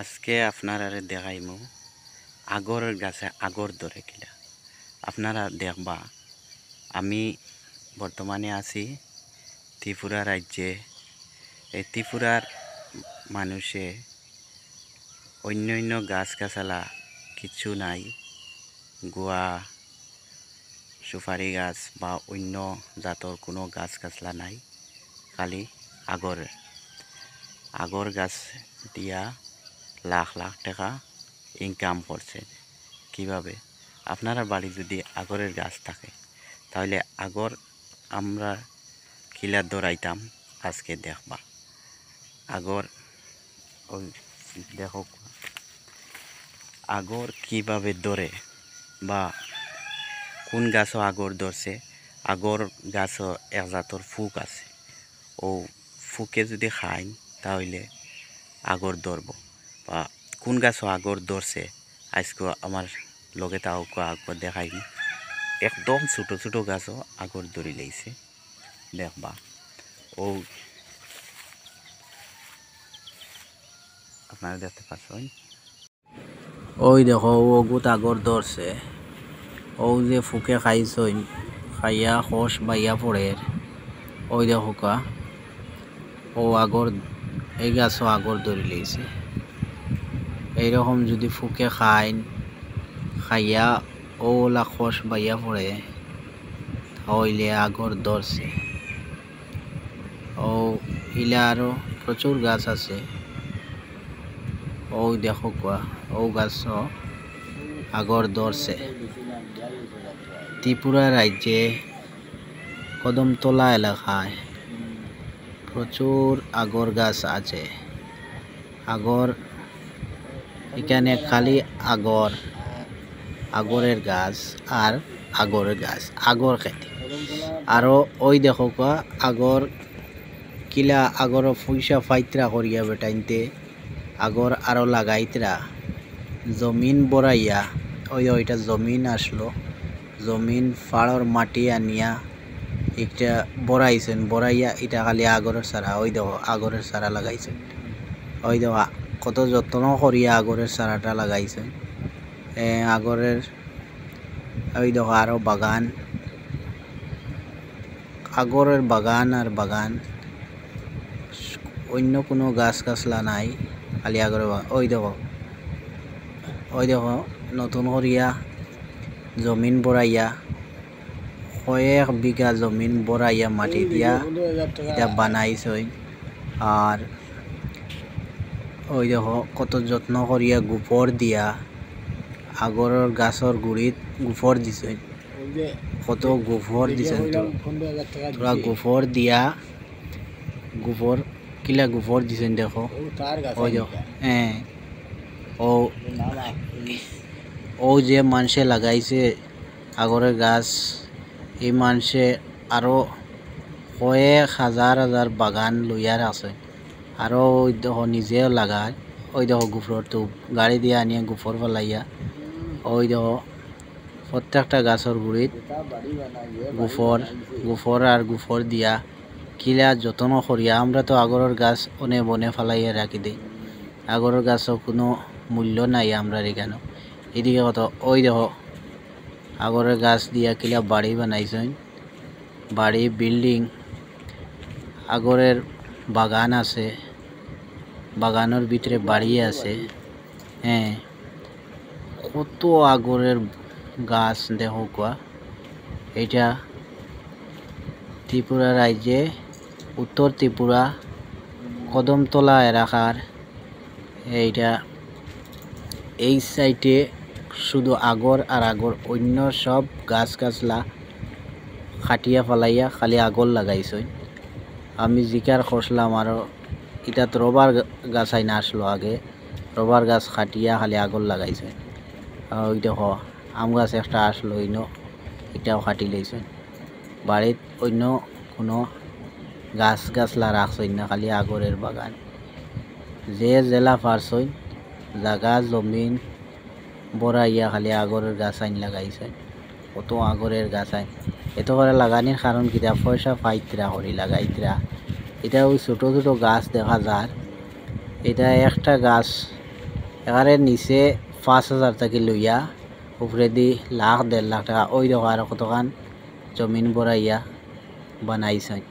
আজকে আপনারা মো আগর গাছে আগর দরে কিলা আপনারা দেখবা আমি বর্তমানে আছি ত্রিপুরা রাজ্যে এই ত্রিপুরার মানুষে অন্য অন্য গাছ গাছালা কিছু নাই গুয়া সুপারি গাছ বা অন্য জাতর কোনো গাছ গাছলা নাই খালি আগর আগর গাছ দিয়া লাখ লাখ টাকা ইনকাম করছে কিভাবে আপনারা বাড়ি যদি আগরের গাছ থাকে তাহলে আগর আমরা কিলার দৌড়াইতাম আজকে দেখবা আগর ওই দেখো আগর কিভাবে দরে বা কোন গাছও আগর ধরছে আগর গাছও এক জাতর ফুক আছে ও ফুকে যদি খায় তাহলে আগর ধরবো বা কোন গাছও আগর দরছে আজকে আমার লগে তাও দেখাই দেখাইনি একদম ছোটো ছোটো গাছও আগর দরি লাগছে দেখবা ও আপনারা দেখতে পাচ্ছেন ওই দেখো ও গুত আগর দরছে ও যে ফুকে খাইছই খাইয়া হস বাইয়া পড়ে ওই দেখো কা ও আগর এই গাছও আগর দরি লাগছে এইরকম যদি ফুকে খাইন খাইয়া ওলা খস বাইয়া পড়ে হইলে আগর দরছে ও ইলা আরও প্রচুর গাছ আছে ও দেখো কোয়া ও গাছ আগর দরছে ত্রিপুরা রাজ্যে কদমতলা এলাকায় প্রচুর আগর গাছ আছে আগর এখানে খালি আগর আগরের গাছ আর আগরের গাছ আগর খেতে আরও ওই দেখো কা আগর কিলা আগর পয়সা ফাইতরা করিয়া বেটাইনতে আগর আরও লাগাইতরা জমিন বড়াইয়া ওই ওইটা জমিন আসলো জমিন ফাড়র মাটি আনিয়া একটা বড়াইছেন বড়াইয়া এটা খালি আগরের সারা ওই দেখো আগরের সারা লাগাইছেন ওই দেখো কত যত্ন করিয়া আগরের চারাটা লাগাইছেন আগরের ওই দেখো আরও বাগান আগরের বাগান আর বাগান অন্য কোনো গাছ গাছলা নাই খালি আগরে ওই দেখো ওই দেখো নতুন করিয়া জমিন বড়াইয়া কয়েক বিঘা জমিন বড়াইয়া মাটি দিয়া এটা বানাইছই আর ওই দেখ কত যত্ন করিয়া গোফর দিয়া আগর গাছর গুড়িত গোফর দিছে কত গোফর দিছে তোরা গোফর দিয়া গোফর কিলা গোফর দিছে দেখ ওই হ্যাঁ ও ও যে মানুষে লাগাইছে আগরের গাছ এই মানুষে আরও কয়েক হাজার হাজার বাগান লইয়ার আছে আরও ওই দেহ নিজেও লাগায় ওই দেহ গুফর তো গাড়ি দিয়ে আনিয়ে গুফর ফেলাইয়া ওই দেখো প্রত্যেকটা গাছের গুড়িত গুফর গুফর আর গুফর দিয়া কিলা যত্ন করিয়া আমরা তো আগরের গাছ অনে বনে ফেলাইয়া রাখি দিই আগরের গাছও কোনো মূল্য নাই আমরা এখানে এদিকে কত ওই দেখো আগরের গাছ দিয়া কিলা বাড়ি বানাইছেন বাড়ি বিল্ডিং আগরের বাগান আছে বাগানের ভিতরে বাড়ি আছে হ্যাঁ কত আগরের গাছ দেহ কোয়া এটা ত্রিপুরা রাজ্যে উত্তর ত্রিপুরা কদমতলা এলাকার এইটা এই সাইটে শুধু আগর আর আগর অন্য সব গাছ গাছলা খাটিয়া ফলাইয়া খালি আগর লাগাইছই আমি জিকার খসলাম আরও এটা তো রবার গাছ আইনা আসলো আগে রবার গাছ খাটিয়া খালি আগর লাগাইছে ওইটা হ আম গাছ একটা আসলো ইন এটাও খাটি লইছে বাড়িত অন্য কোনো গাছ গাছলা রাখছই না খালি আগরের বাগান যে জেলা পারছই জাগা জমিন বড়াইয়া খালি আগরের গাছ আইন লাগাইছে কত আগরের গাছ আইন এত করে লাগানির কারণ কিতা পয়সা পাইতরা হরি লাগাইতরা এটা ওই ছোট ছোট গাছ দেখা যার এটা একটা গাছ এখানে নিচে পাঁচ হাজার টাকি লইয়া উপরে দি লাখ দেড় লাখ টাকা ওই দোকান কতখান জমিন বড়াইয়া বানাইছে